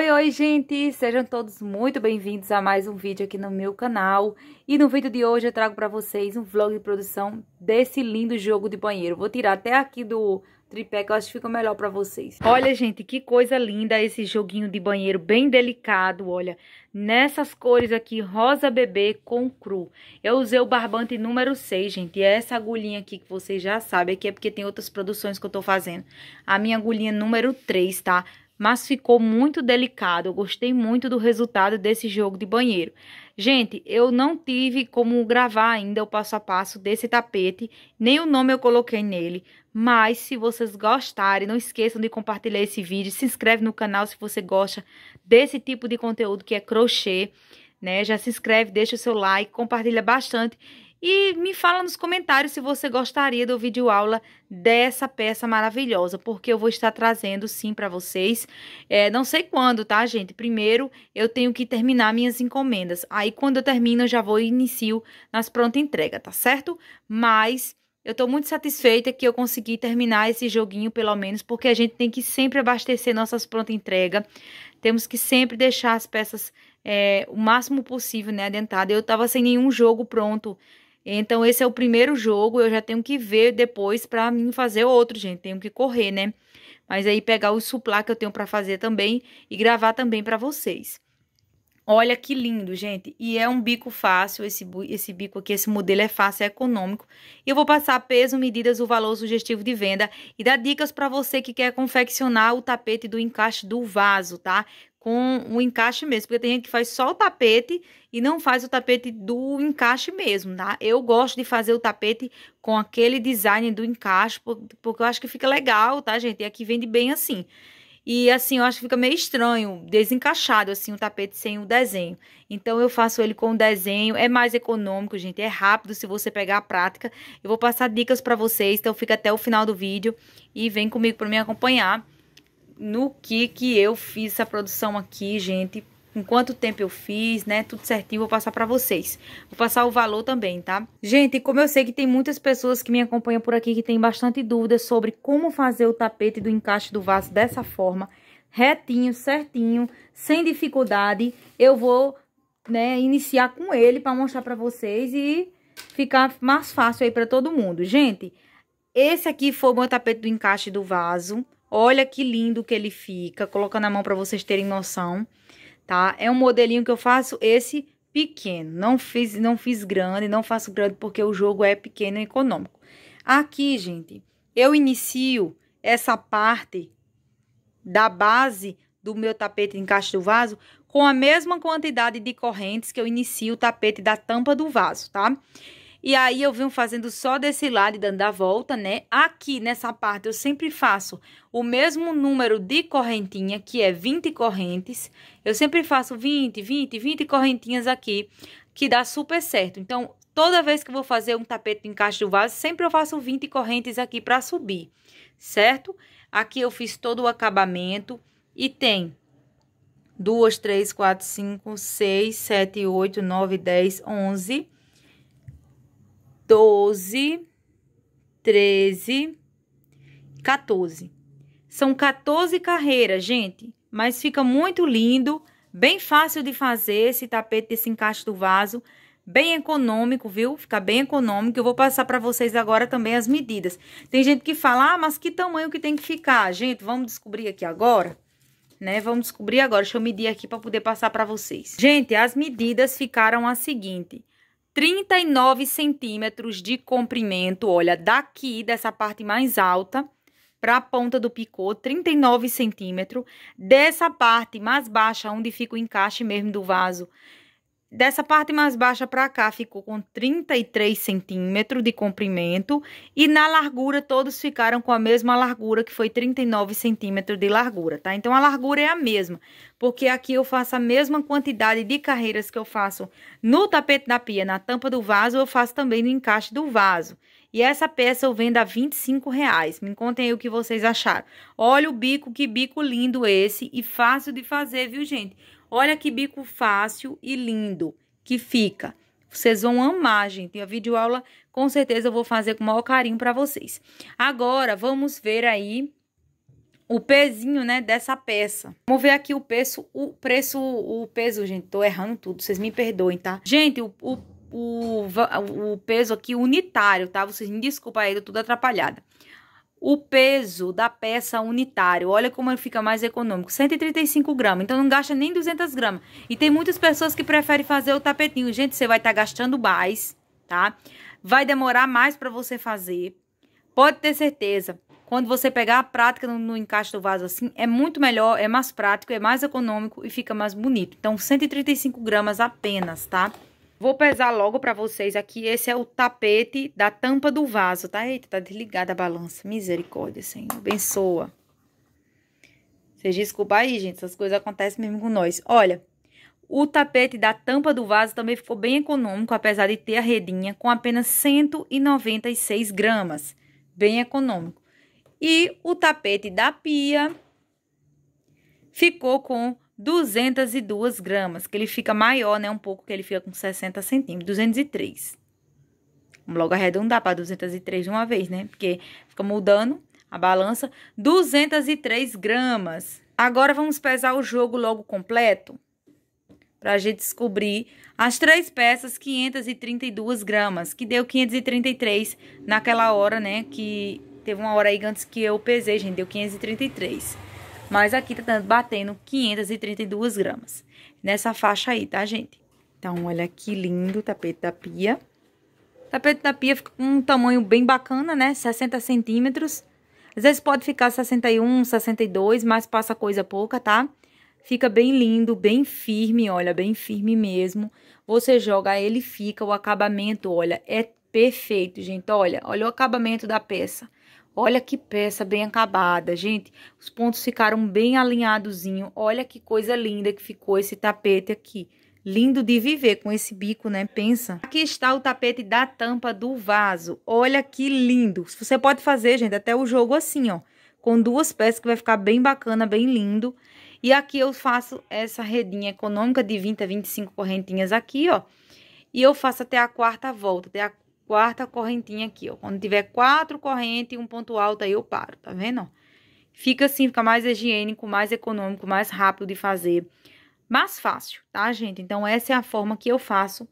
Oi, oi, gente! Sejam todos muito bem-vindos a mais um vídeo aqui no meu canal. E no vídeo de hoje eu trago para vocês um vlog de produção desse lindo jogo de banheiro. Vou tirar até aqui do tripé que eu acho que fica melhor para vocês. Olha, gente, que coisa linda esse joguinho de banheiro, bem delicado, olha. Nessas cores aqui, rosa bebê com cru. Eu usei o barbante número 6, gente. E essa agulhinha aqui que vocês já sabem, aqui é porque tem outras produções que eu tô fazendo. A minha agulhinha número 3, tá? mas ficou muito delicado. Eu gostei muito do resultado desse jogo de banheiro. Gente, eu não tive como gravar ainda o passo a passo desse tapete, nem o nome eu coloquei nele. Mas se vocês gostarem, não esqueçam de compartilhar esse vídeo, se inscreve no canal se você gosta desse tipo de conteúdo que é crochê, né? Já se inscreve, deixa o seu like, compartilha bastante e me fala nos comentários se você gostaria do vídeo aula dessa peça maravilhosa, porque eu vou estar trazendo sim para vocês. É, não sei quando, tá, gente? Primeiro eu tenho que terminar minhas encomendas. Aí quando eu termino, eu já vou e inicio nas pronta entrega, tá certo? Mas eu estou muito satisfeita que eu consegui terminar esse joguinho, pelo menos, porque a gente tem que sempre abastecer nossas pronta entrega. Temos que sempre deixar as peças é, o máximo possível, né, adentrada. Eu estava sem nenhum jogo pronto então esse é o primeiro jogo, eu já tenho que ver depois para mim fazer outro, gente, tenho que correr, né? Mas aí pegar o suplá que eu tenho para fazer também e gravar também para vocês. Olha que lindo, gente. E é um bico fácil, esse, esse bico aqui, esse modelo é fácil, é econômico. E eu vou passar peso, medidas, o valor sugestivo de venda e dar dicas para você que quer confeccionar o tapete do encaixe do vaso, tá? com o encaixe mesmo, porque tem gente que faz só o tapete e não faz o tapete do encaixe mesmo, tá? Eu gosto de fazer o tapete com aquele design do encaixe, porque eu acho que fica legal, tá, gente? E aqui vende bem assim. E assim, eu acho que fica meio estranho, desencaixado assim o tapete sem o desenho. Então eu faço ele com o desenho, é mais econômico, gente, é rápido se você pegar a prática. Eu vou passar dicas para vocês, então fica até o final do vídeo e vem comigo para me acompanhar no que que eu fiz essa produção aqui, gente, Em quanto tempo eu fiz, né, tudo certinho, vou passar pra vocês. Vou passar o valor também, tá? Gente, como eu sei que tem muitas pessoas que me acompanham por aqui que tem bastante dúvidas sobre como fazer o tapete do encaixe do vaso dessa forma, retinho, certinho, sem dificuldade, eu vou, né, iniciar com ele pra mostrar pra vocês e ficar mais fácil aí pra todo mundo. Gente, esse aqui foi o meu tapete do encaixe do vaso, Olha que lindo que ele fica, colocando a mão para vocês terem noção, tá? É um modelinho que eu faço esse pequeno, não fiz, não fiz grande, não faço grande porque o jogo é pequeno e econômico. Aqui, gente, eu inicio essa parte da base do meu tapete de encaixe do vaso com a mesma quantidade de correntes que eu inicio o tapete da tampa do vaso, tá? Tá? E aí eu venho fazendo só desse lado e dando a volta, né? Aqui nessa parte eu sempre faço o mesmo número de correntinha, que é 20 correntes. Eu sempre faço 20, 20, 20 correntinhas aqui, que dá super certo. Então, toda vez que eu vou fazer um tapete de encaixe do vaso, sempre eu faço 20 correntes aqui para subir, certo? Aqui eu fiz todo o acabamento e tem 2, 3, 4, 5, 6, 7, 8, 9, 10, 11... 12, 13, 14. São 14 carreiras, gente, mas fica muito lindo, bem fácil de fazer esse tapete esse encaixe do vaso, bem econômico, viu? Fica bem econômico. Eu vou passar para vocês agora também as medidas. Tem gente que fala, ah, mas que tamanho que tem que ficar? Gente, vamos descobrir aqui agora, né? Vamos descobrir agora. Deixa eu medir aqui para poder passar para vocês. Gente, as medidas ficaram a seguinte. 39 centímetros de comprimento, olha, daqui dessa parte mais alta para a ponta do picô, 39 centímetros. Dessa parte mais baixa, onde fica o encaixe mesmo do vaso, dessa parte mais baixa para cá ficou com 33 centímetros de comprimento e na largura todos ficaram com a mesma largura que foi 39 centímetros de largura, tá? Então a largura é a mesma, porque aqui eu faço a mesma quantidade de carreiras que eu faço no tapete da pia, na tampa do vaso, eu faço também no encaixe do vaso. E essa peça eu vendo a 25 reais. Me contem aí o que vocês acharam. Olha o bico, que bico lindo esse e fácil de fazer, viu gente? Olha que bico fácil e lindo que fica. Vocês vão amar, gente. A videoaula, com certeza, eu vou fazer com o maior carinho para vocês. Agora, vamos ver aí o pezinho, né, dessa peça. Vamos ver aqui o peso, o preço, o peso, gente. Tô errando tudo, vocês me perdoem, tá? Gente, o, o, o, o peso aqui unitário, tá? Vocês me desculpem aí, eu tô tudo atrapalhada o peso da peça unitário. Olha como ele fica mais econômico. 135 gramas. Então não gasta nem 200 gramas. E tem muitas pessoas que preferem fazer o tapetinho. Gente, você vai estar tá gastando mais, tá? Vai demorar mais para você fazer. Pode ter certeza. Quando você pegar a prática no, no encaixe do vaso assim, é muito melhor, é mais prático, é mais econômico e fica mais bonito. Então, 135 gramas apenas, tá? Vou pesar logo para vocês aqui. Esse é o tapete da tampa do vaso, tá? Eita, tá desligada a balança. Misericórdia, Senhor. Abençoa. Vocês desculpa aí, gente. Essas coisas acontecem mesmo com nós. Olha, o tapete da tampa do vaso também ficou bem econômico, apesar de ter a redinha, com apenas 196 gramas. Bem econômico. E o tapete da pia ficou com 202 gramas, que ele fica maior, né, um pouco, que ele fica com 60 centímetros, 203. Vamos logo arredondar para 203 de uma vez, né, porque fica mudando a balança. 203 gramas. Agora, vamos pesar o jogo logo completo, para a gente descobrir as três peças, 532 gramas, que deu 533 naquela hora, né, que teve uma hora aí antes que eu pesei, gente, deu 533 mas aqui tá batendo 532 gramas. Nessa faixa aí, tá, gente? Então, olha que lindo o tapete da pia. O tapete da pia fica com um tamanho bem bacana, né? 60 centímetros. Às vezes pode ficar 61, 62, mas passa coisa pouca, tá? Fica bem lindo, bem firme, olha, bem firme mesmo. Você joga ele fica, o acabamento, olha, é perfeito, gente. Olha, olha o acabamento da peça. Olha que peça bem acabada, gente. Os pontos ficaram bem alinhadozinho. Olha que coisa linda que ficou esse tapete aqui. Lindo de viver com esse bico, né? Pensa. Aqui está o tapete da tampa do vaso. Olha que lindo. Você pode fazer, gente, até o jogo assim, ó. Com duas peças que vai ficar bem bacana, bem lindo. E aqui eu faço essa redinha econômica de 20 a 25 correntinhas aqui, ó. E eu faço até a quarta volta, até a quarta correntinha aqui, ó. Quando tiver quatro correntes e um ponto alto, aí eu paro, tá vendo? Fica assim, fica mais higiênico, mais econômico, mais rápido de fazer, mais fácil, tá, gente? Então, essa é a forma que eu faço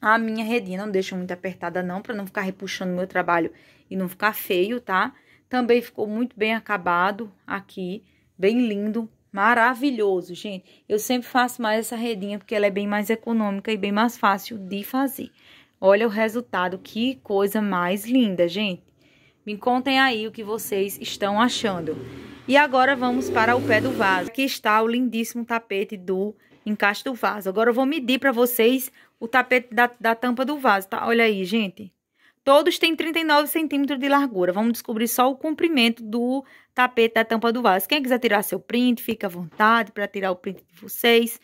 a minha redinha. Não deixo muito apertada, não, pra não ficar repuxando meu trabalho e não ficar feio, tá? Também ficou muito bem acabado aqui, bem lindo, maravilhoso, gente. Eu sempre faço mais essa redinha porque ela é bem mais econômica e bem mais fácil de fazer. Olha o resultado, que coisa mais linda, gente. Me contem aí o que vocês estão achando. E agora vamos para o pé do vaso. Aqui está o lindíssimo tapete do encaixe do vaso. Agora eu vou medir para vocês o tapete da, da tampa do vaso, tá? Olha aí, gente. Todos têm 39 centímetros de largura. Vamos descobrir só o comprimento do tapete da tampa do vaso. Quem quiser tirar seu print, fica à vontade para tirar o print de vocês.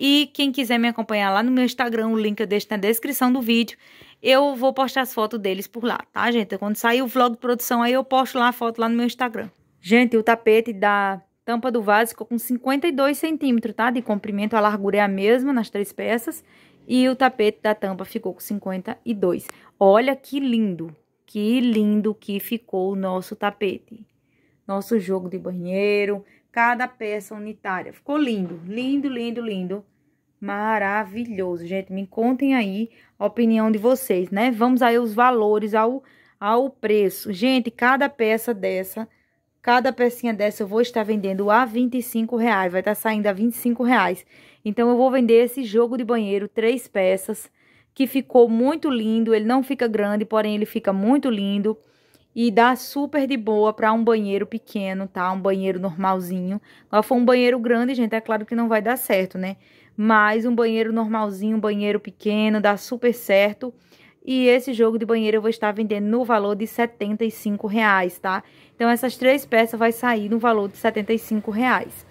E quem quiser me acompanhar lá no meu Instagram, o link eu deixo na descrição do vídeo. Eu vou postar as fotos deles por lá, tá, gente? Quando sair o vlog de produção, aí eu posto lá a foto lá no meu Instagram. Gente, o tapete da tampa do vaso ficou com 52 centímetros, tá? De comprimento, a largura é a mesma nas três peças. E o tapete da tampa ficou com 52. Olha que lindo, que lindo que ficou o nosso tapete. Nosso jogo de banheiro, cada peça unitária. Ficou lindo, lindo, lindo, lindo. Maravilhoso, gente. Me contem aí a opinião de vocês, né? Vamos aí os valores ao, ao preço. Gente, cada peça dessa, cada pecinha dessa eu vou estar vendendo a 25 reais. Vai estar saindo a 25 reais. Então, eu vou vender esse jogo de banheiro, três peças, que ficou muito lindo. Ele não fica grande, porém ele fica muito lindo e dá super de boa para um banheiro pequeno, tá? Um banheiro normalzinho. Agora for um banheiro grande, gente, é claro que não vai dar certo, né? Mas um banheiro normalzinho, um banheiro pequeno, dá super certo. E esse jogo de banheiro eu vou estar vendendo no valor de R$ 75, reais, tá? Então essas três peças vai sair no valor de R$ 75. Reais.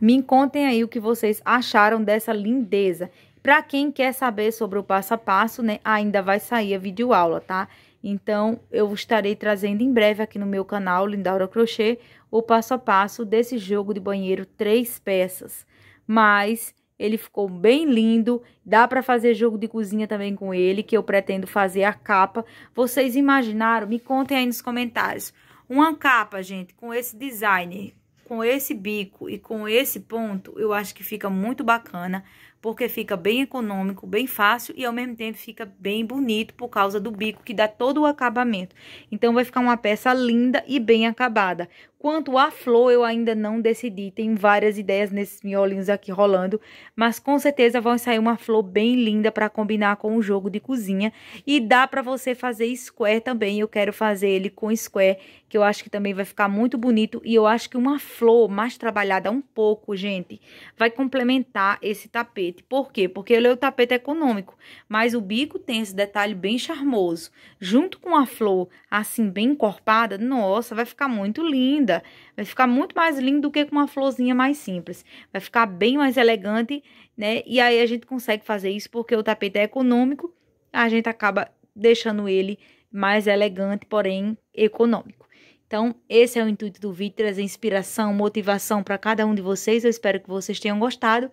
Me contem aí o que vocês acharam dessa lindeza. Para quem quer saber sobre o passo a passo, né, ainda vai sair a videoaula, tá? Então, eu estarei trazendo em breve aqui no meu canal Lindaura Crochê o passo a passo desse jogo de banheiro três peças. Mas ele ficou bem lindo, dá para fazer jogo de cozinha também com ele, que eu pretendo fazer a capa. Vocês imaginaram? Me contem aí nos comentários. Uma capa, gente, com esse design, com esse bico e com esse ponto, eu acho que fica muito bacana porque fica bem econômico, bem fácil e ao mesmo tempo fica bem bonito por causa do bico que dá todo o acabamento. Então vai ficar uma peça linda e bem acabada. Quanto à flor, eu ainda não decidi, tem várias ideias nesses miolinhos aqui rolando, mas com certeza vão sair uma flor bem linda para combinar com o jogo de cozinha e dá para você fazer square também. Eu quero fazer ele com square que eu acho que também vai ficar muito bonito. E eu acho que uma flor mais trabalhada um pouco, gente, vai complementar esse tapete. Por quê? Porque ele é o tapete econômico, mas o bico tem esse detalhe bem charmoso. Junto com a flor, assim, bem encorpada, nossa, vai ficar muito linda. Vai ficar muito mais lindo do que com uma florzinha mais simples. Vai ficar bem mais elegante, né? E aí a gente consegue fazer isso porque o tapete é econômico, a gente acaba deixando ele mais elegante, porém econômico. Então, esse é o intuito do vídeo, trazer inspiração, motivação para cada um de vocês. Eu espero que vocês tenham gostado.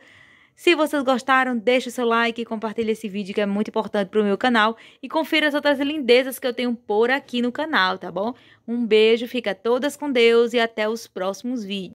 Se vocês gostaram, deixe o seu like e compartilhe esse vídeo que é muito importante para o meu canal. E confira as outras lindezas que eu tenho por aqui no canal, tá bom? Um beijo, fica todas com Deus e até os próximos vídeos.